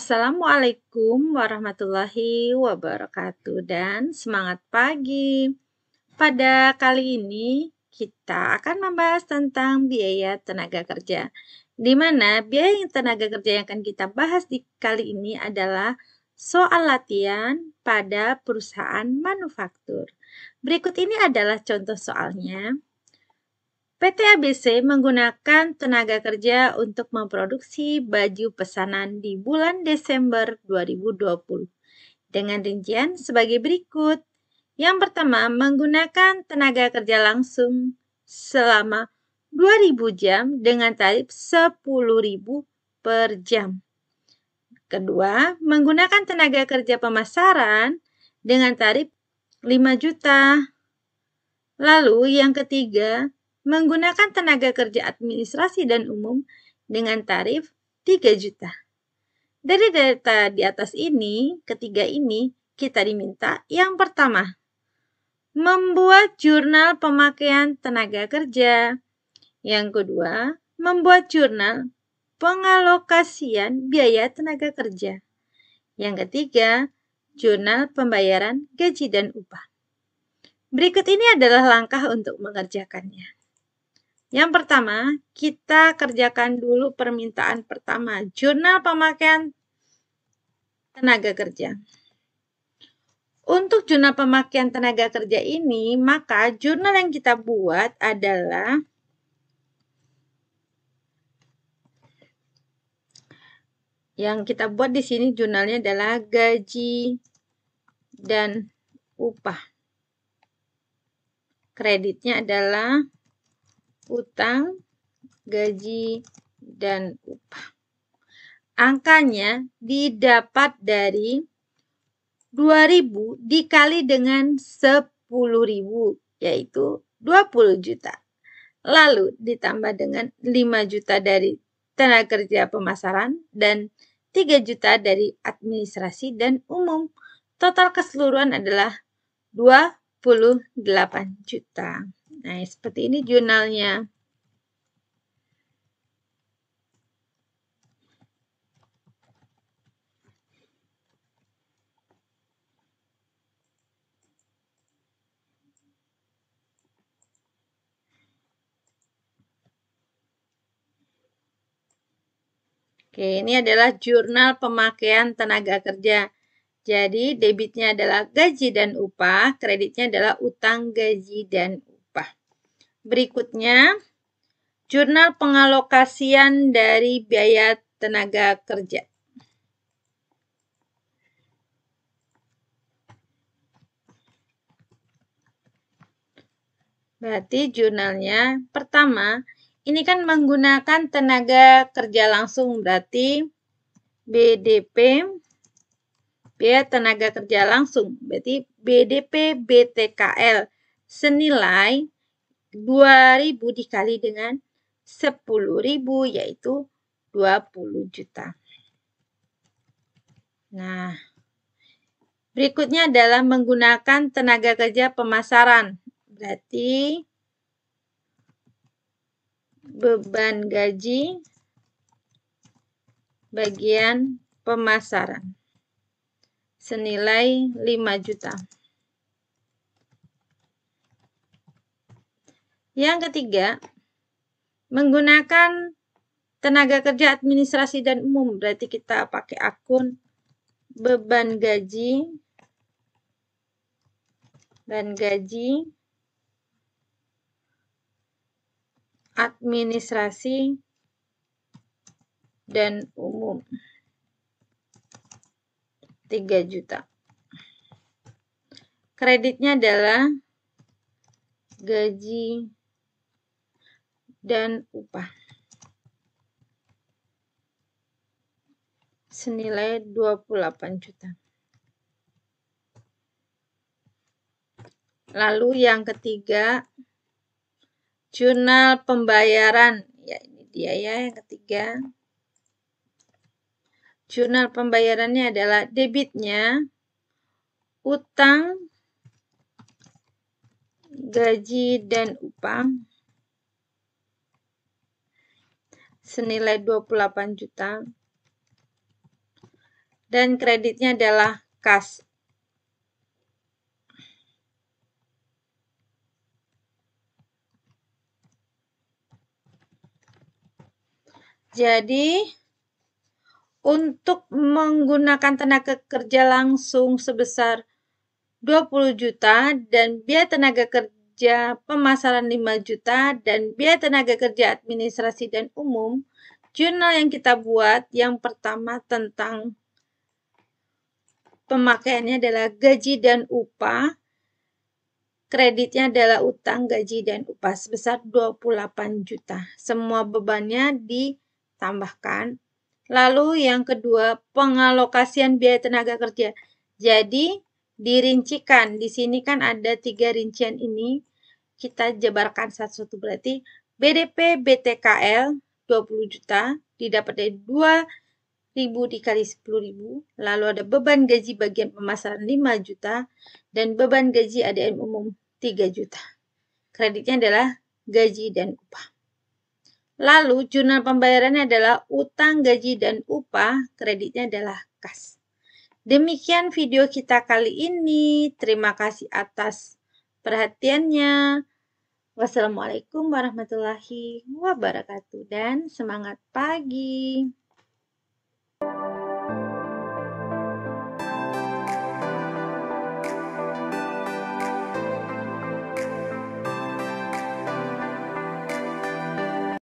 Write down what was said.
Assalamualaikum warahmatullahi wabarakatuh dan semangat pagi. Pada kali ini kita akan membahas tentang biaya tenaga kerja. Di mana biaya tenaga kerja yang akan kita bahas di kali ini adalah soal latihan pada perusahaan manufaktur. Berikut ini adalah contoh soalnya. PT ABC menggunakan tenaga kerja untuk memproduksi baju pesanan di bulan Desember 2020 dengan rincian sebagai berikut. Yang pertama, menggunakan tenaga kerja langsung selama 2000 jam dengan tarif 10.000 per jam. Kedua, menggunakan tenaga kerja pemasaran dengan tarif 5 juta. Lalu yang ketiga, menggunakan tenaga kerja administrasi dan umum dengan tarif 3 juta. Dari data di atas ini, ketiga ini, kita diminta yang pertama, membuat jurnal pemakaian tenaga kerja. Yang kedua, membuat jurnal pengalokasian biaya tenaga kerja. Yang ketiga, jurnal pembayaran gaji dan upah. Berikut ini adalah langkah untuk mengerjakannya. Yang pertama, kita kerjakan dulu permintaan pertama, jurnal pemakaian tenaga kerja. Untuk jurnal pemakaian tenaga kerja ini, maka jurnal yang kita buat adalah yang kita buat di sini jurnalnya adalah gaji dan upah. Kreditnya adalah utang, gaji, dan upah. Angkanya didapat dari 2000 dikali dengan 10.000 yaitu 20 juta. Lalu ditambah dengan 5 juta dari tenaga kerja pemasaran dan 3 juta dari administrasi dan umum. Total keseluruhan adalah 28 juta. Nah, seperti ini jurnalnya. Oke, ini adalah jurnal pemakaian tenaga kerja. Jadi, debitnya adalah gaji dan upah, kreditnya adalah utang gaji dan berikutnya jurnal pengalokasian dari biaya tenaga kerja. Berarti jurnalnya pertama, ini kan menggunakan tenaga kerja langsung berarti BDP biaya tenaga kerja langsung berarti BDP BTKL senilai 2000 dikali dengan 10.000 yaitu 20 juta. Nah, berikutnya adalah menggunakan tenaga kerja pemasaran. Berarti beban gaji bagian pemasaran senilai 5 juta. Yang ketiga, menggunakan tenaga kerja administrasi dan umum. Berarti kita pakai akun beban gaji, beban gaji, administrasi, dan umum. 3 juta. Kreditnya adalah gaji dan upah. Senilai 28 juta. Lalu yang ketiga, jurnal pembayaran. Ya, ini dia ya yang ketiga. Jurnal pembayarannya adalah debitnya utang, gaji dan upah senilai 28 juta. Dan kreditnya adalah kas. Jadi untuk menggunakan tenaga kerja langsung sebesar 20 juta dan biaya tenaga kerja kerja pemasaran 5 juta dan biaya tenaga kerja administrasi dan umum jurnal yang kita buat yang pertama tentang pemakaiannya adalah gaji dan upah kreditnya adalah utang gaji dan upah sebesar 28 juta semua bebannya ditambahkan lalu yang kedua pengalokasian biaya tenaga kerja jadi dirincikan di sini kan ada tiga rincian ini kita jabarkan satu-satu berarti BDP BTKL 20 juta didapat dari 2 ribu dikali 10 ribu, lalu ada beban gaji bagian pemasaran 5 juta, dan beban gaji ADM umum 3 juta. Kreditnya adalah gaji dan upah. Lalu jurnal pembayarannya adalah utang, gaji, dan upah, kreditnya adalah kas. Demikian video kita kali ini. Terima kasih atas perhatiannya. Wassalamualaikum warahmatullahi wabarakatuh dan semangat pagi.